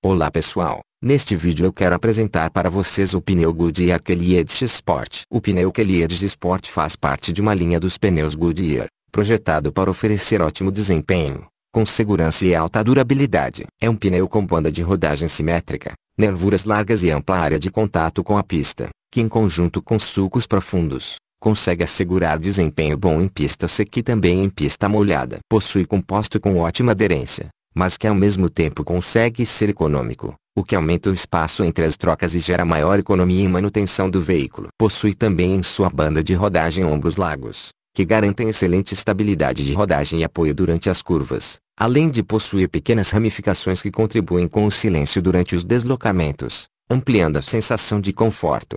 Olá pessoal, neste vídeo eu quero apresentar para vocês o pneu Goodyear Kelly Edge Sport. O pneu Kelly Edge Sport faz parte de uma linha dos pneus Goodyear, projetado para oferecer ótimo desempenho, com segurança e alta durabilidade. É um pneu com banda de rodagem simétrica, nervuras largas e ampla área de contato com a pista, que em conjunto com sulcos profundos, consegue assegurar desempenho bom em pista seca e também em pista molhada. Possui composto com ótima aderência, mas que ao mesmo tempo consegue ser econômico, o que aumenta o espaço entre as trocas e gera maior economia em manutenção do veículo. Possui também em sua banda de rodagem ombros largos, que garantem excelente estabilidade de rodagem e apoio durante as curvas, além de possuir pequenas ramificações que contribuem com o silêncio durante os deslocamentos, ampliando a sensação de conforto.